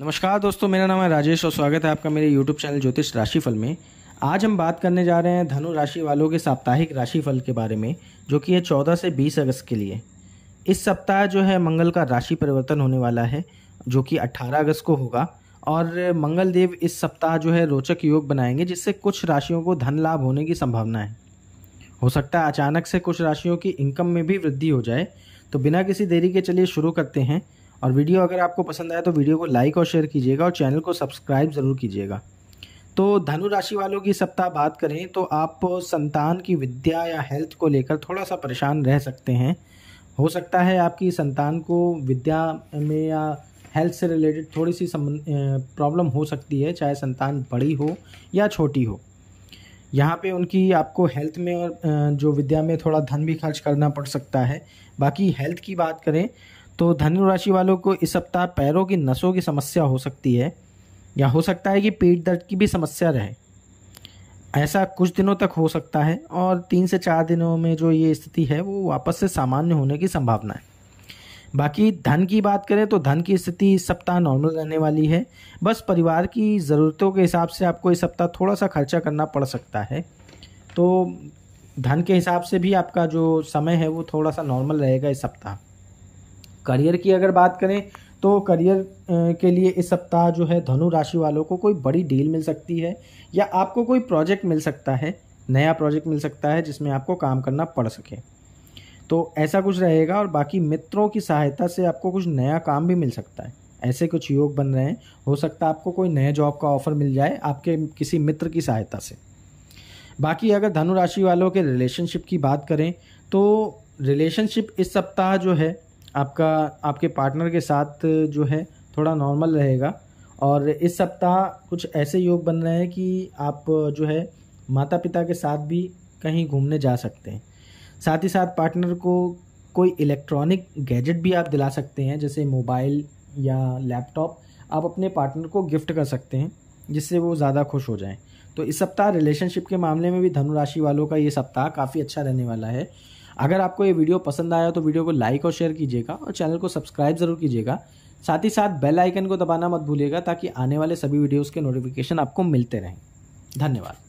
नमस्कार दोस्तों मेरा नाम है राजेश और स्वागत है आपका मेरे यूट्यूब चैनल ज्योतिष राशिफल में आज हम बात करने जा रहे हैं धनु राशि वालों के साप्ताहिक राशिफल के बारे में जो कि है चौदह से बीस अगस्त के लिए इस सप्ताह जो है मंगल का राशि परिवर्तन होने वाला है जो कि अट्ठारह अगस्त को होगा और मंगल देव इस सप्ताह जो है रोचक योग बनाएंगे जिससे कुछ राशियों को धन लाभ होने की संभावना है हो सकता है अचानक से कुछ राशियों की इनकम में भी वृद्धि हो जाए तो बिना किसी देरी के चलिए शुरू करते हैं और वीडियो अगर आपको पसंद आए तो वीडियो को लाइक और शेयर कीजिएगा और चैनल को सब्सक्राइब ज़रूर कीजिएगा तो धनु राशि वालों की सप्ताह बात करें तो आप संतान की विद्या या हेल्थ को लेकर थोड़ा सा परेशान रह सकते हैं हो सकता है आपकी संतान को विद्या में या हेल्थ से रिलेटेड थोड़ी सी प्रॉब्लम हो सकती है चाहे संतान बड़ी हो या छोटी हो यहाँ पे उनकी आपको हेल्थ में और जो विद्या में थोड़ा धन भी खर्च करना पड़ सकता है बाकी हेल्थ की बात करें तो धनु राशि वालों को इस सप्ताह पैरों की नसों की समस्या हो सकती है या हो सकता है कि पेट दर्द की भी समस्या रहे ऐसा कुछ दिनों तक हो सकता है और तीन से चार दिनों में जो ये स्थिति है वो वापस से सामान्य होने की संभावना है बाकी धन की बात करें तो धन की स्थिति इस सप्ताह नॉर्मल रहने वाली है बस परिवार की ज़रूरतों के हिसाब से आपको इस सप्ताह थोड़ा सा खर्चा करना पड़ सकता है तो धन के हिसाब से भी आपका जो समय है वो थोड़ा सा नॉर्मल रहेगा इस सप्ताह करियर की अगर बात करें तो करियर के लिए इस सप्ताह जो है धनु राशि वालों को कोई बड़ी डील मिल सकती है या आपको कोई प्रोजेक्ट मिल सकता है नया प्रोजेक्ट मिल सकता है जिसमें आपको काम करना पड़ सके तो ऐसा कुछ रहेगा और बाकी मित्रों की सहायता से आपको कुछ नया काम भी मिल सकता है ऐसे कुछ योग बन रहे हैं हो सकता है आपको कोई नए जॉब का ऑफर मिल जाए आपके किसी मित्र की सहायता से बाकी अगर धनु राशि वालों के रिलेशनशिप की बात करें तो रिलेशनशिप इस सप्ताह जो है आपका आपके पार्टनर के साथ जो है थोड़ा नॉर्मल रहेगा और इस सप्ताह कुछ ऐसे योग बन रहे हैं कि आप जो है माता पिता के साथ भी कहीं घूमने जा सकते हैं साथ ही साथ पार्टनर को कोई इलेक्ट्रॉनिक गैजेट भी आप दिला सकते हैं जैसे मोबाइल या लैपटॉप आप अपने पार्टनर को गिफ्ट कर सकते हैं जिससे वो ज़्यादा खुश हो जाएं तो इस सप्ताह रिलेशनशिप के मामले में भी धनुराशि वालों का ये सप्ताह काफ़ी अच्छा रहने वाला है अगर आपको ये वीडियो पसंद आया तो वीडियो को लाइक और शेयर कीजिएगा और चैनल को सब्सक्राइब जरूर कीजिएगा साथ ही साथ बेल आइकन को दबाना मत भूलिएगा ताकि आने वाले सभी वीडियोज़ के नोटिफिकेशन आपको मिलते रहें धन्यवाद